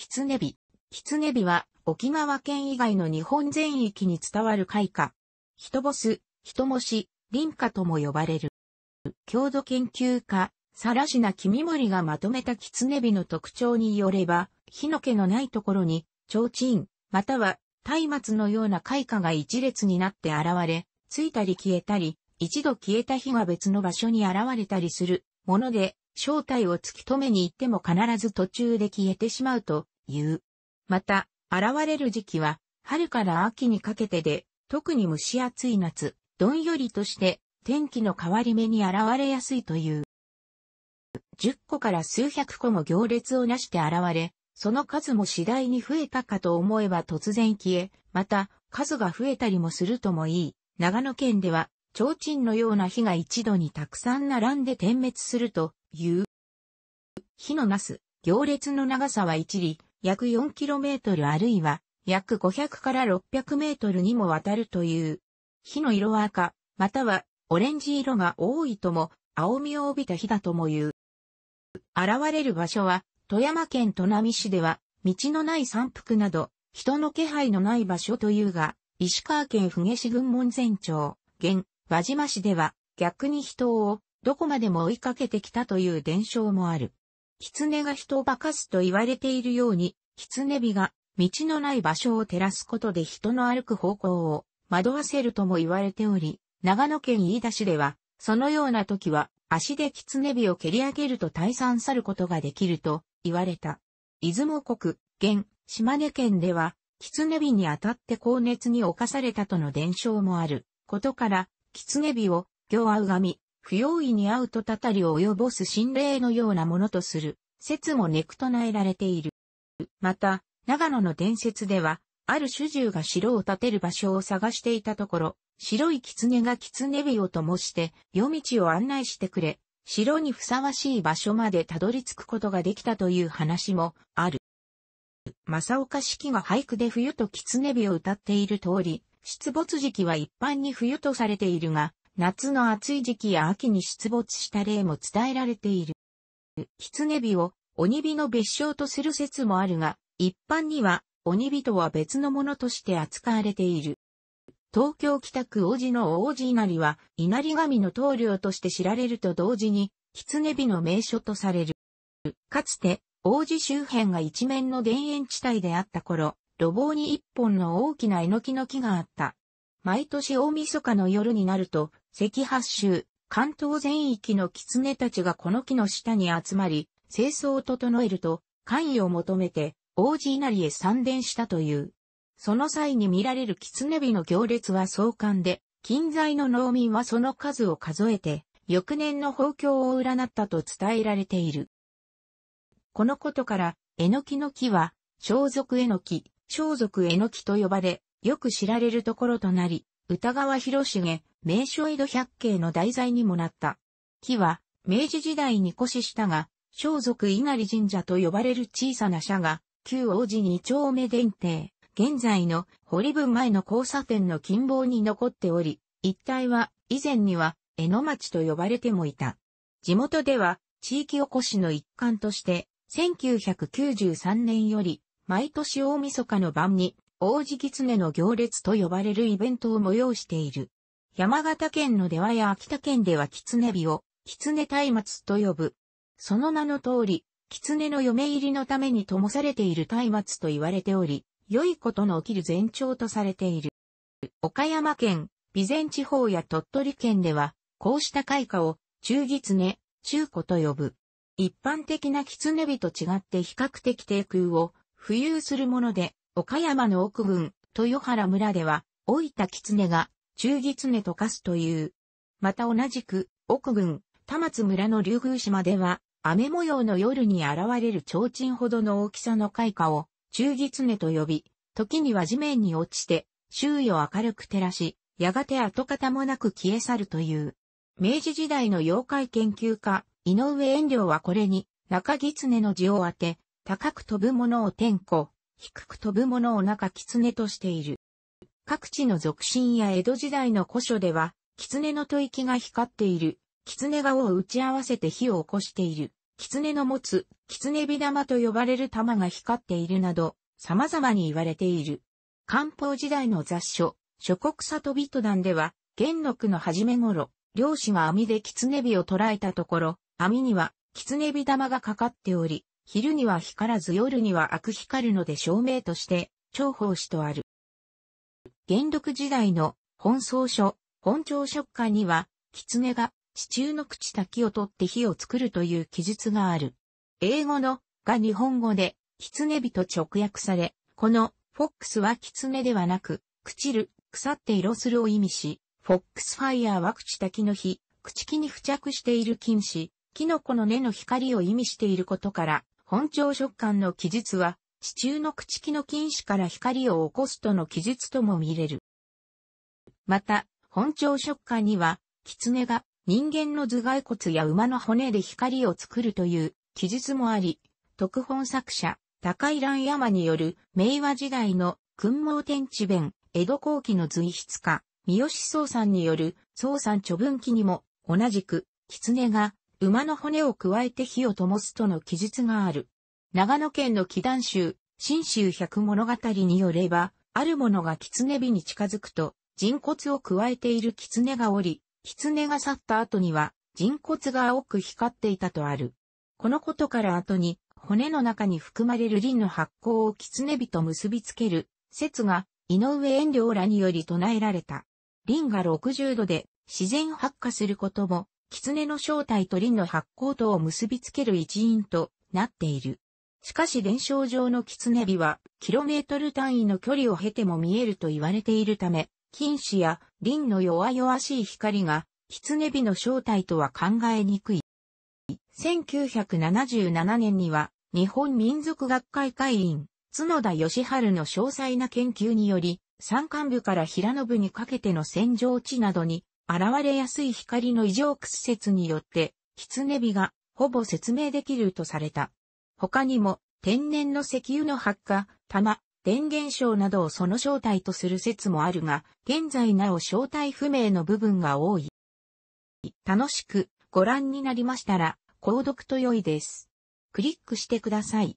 キツネビ。キツネビは沖縄県以外の日本全域に伝わる開花。人ボス、人模し、林家とも呼ばれる。郷土研究家、サラシナ君森がまとめたキツネビの特徴によれば、火の気のないところに、提灯、または松明のような開花が一列になって現れ、ついたり消えたり、一度消えた火が別の場所に現れたりするもので、正体を突き止めに行っても必ず途中で消えてしまうと言う。また、現れる時期は、春から秋にかけてで、特に蒸し暑い夏、どんよりとして、天気の変わり目に現れやすいという。10個から数百個も行列をなして現れ、その数も次第に増えたかと思えば突然消え、また、数が増えたりもするともいい。長野県では、提灯のような火が一度にたくさん並んで点滅するという。火のなす、行列の長さは一里、約 4km あるいは約500から 600m にもわたるという。火の色は赤、またはオレンジ色が多いとも、青みを帯びた火だとも言う。現れる場所は、富山県砺波市では、道のない山腹など、人の気配のない場所というが、石川県ふげ市群門前町、現、輪島市では、逆に人を、どこまでも追いかけてきたという伝承もある。狐が人を化かすと言われているように、狐火が道のない場所を照らすことで人の歩く方向を惑わせるとも言われており、長野県飯田市では、そのような時は足で狐火を蹴り上げると退散去ることができると言われた。出雲国、現、島根県では、狐火にあたって高熱に侵されたとの伝承もあることから、狐火を行がみ、不用意に会うとたたりを及ぼす心霊のようなものとする、説もネクと唱えられている。また、長野の伝説では、ある主従が城を建てる場所を探していたところ、白い狐が狐火をともして、夜道を案内してくれ、城にふさわしい場所までたどり着くことができたという話もある。正岡式が俳句で冬と狐火を歌っている通り、出没時期は一般に冬とされているが、夏の暑い時期や秋に出没した例も伝えられている。狐火を鬼火の別称とする説もあるが、一般には鬼火とは別のものとして扱われている。東京北区王子の王子稲荷は稲荷神の棟梁として知られると同時に、狐火の名所とされる。かつて、王子周辺が一面の田園地帯であった頃、路傍に一本の大きなえのきの木があった。毎年大晦日の夜になると、赤八州、関東全域の狐たちがこの木の下に集まり、清掃を整えると、関与を求めて、王子稲荷へ参殿したという。その際に見られる狐火の行列は壮観で、近在の農民はその数を数えて、翌年の豊教を占ったと伝えられている。このことから、えのきの木は、装束えのき、装束えのきと呼ばれ、よく知られるところとなり、歌川広重、名所江戸百景の題材にもなった。木は、明治時代に古ししたが、装束稲荷神社と呼ばれる小さな社が、旧王子二丁目殿停、現在の堀分前の交差点の近傍に残っており、一帯は以前には江の町と呼ばれてもいた。地元では地域おこしの一環として、1993年より毎年大晦日の晩に王子狐の行列と呼ばれるイベントを催している。山形県の出羽や秋田県では狐火を、狐松明と呼ぶ。その名の通り、狐の嫁入りのために灯されている松明と言われており、良いことの起きる前兆とされている。岡山県、備前地方や鳥取県では、こうした開花を、中狐、中古と呼ぶ。一般的な狐火と違って比較的低空を浮遊するもので、岡山の奥郡、豊原村では、老いた狐が忠義経と化すという。また同じく、奥郡、田松村の竜宮島では、雨模様の夜に現れる提灯ほどの大きさの開花を、忠義経と呼び、時には地面に落ちて、周囲を明るく照らし、やがて跡形もなく消え去るという。明治時代の妖怪研究家、井上遠慮はこれに、中狐の字を当て、高く飛ぶものを天子、低く飛ぶものを中狐としている。各地の俗信や江戸時代の古書では、狐の吐息が光っている、狐顔を打ち合わせて火を起こしている、狐の持つ、狐火玉と呼ばれる玉が光っているなど、様々に言われている。漢方時代の雑書、諸国里人団では、元禄の初め頃、漁師が網で狐火を捕らえたところ、網には狐火玉がかかっており、昼には光らず夜には悪光るので照明として、重宝しとある。元禄時代の本草書、本朝食館には、狐が地中の朽ち滝を取って火を作るという記述がある。英語のが日本語で、狐火と直訳され、このフォックスは狐ではなく、朽ちる、腐って色するを意味し、フォックスファイヤーは朽ち滝の火、朽ち木に付着している菌糸、キノコの根の光を意味していることから、本朝食感の記述は、地中の朽木の菌糸から光を起こすとの記述とも見れる。また、本朝食館には、狐が人間の頭蓋骨や馬の骨で光を作るという記述もあり、特本作者、高井蘭山による明和時代の君毛天地弁、江戸後期の随筆家、三好宗さんによる宗さん著文記にも、同じく、狐が馬の骨を加えて火を灯すとの記述がある。長野県の祈願集、新州百物語によれば、ある者が狐火に近づくと、人骨を加えている狐がおり、狐が去った後には、人骨が青く光っていたとある。このことから後に、骨の中に含まれる輪の発酵を狐火と結びつける、説が、井上遠慮らにより唱えられた。輪が60度で、自然発火することも、狐の正体と輪の発酵とを結びつける一因となっている。しかし伝承上の狐火は、キロメートル単位の距離を経ても見えると言われているため、金子や輪の弱々しい光が、狐火の正体とは考えにくい。1977年には、日本民族学会会員、角田義春の詳細な研究により、山間部から平野部にかけての戦場地などに、現れやすい光の異常屈折によって、狐火がほぼ説明できるとされた。他にも、天然の石油の発火、玉、電源症などをその正体とする説もあるが、現在なお正体不明の部分が多い。楽しくご覧になりましたら、購読と良いです。クリックしてください。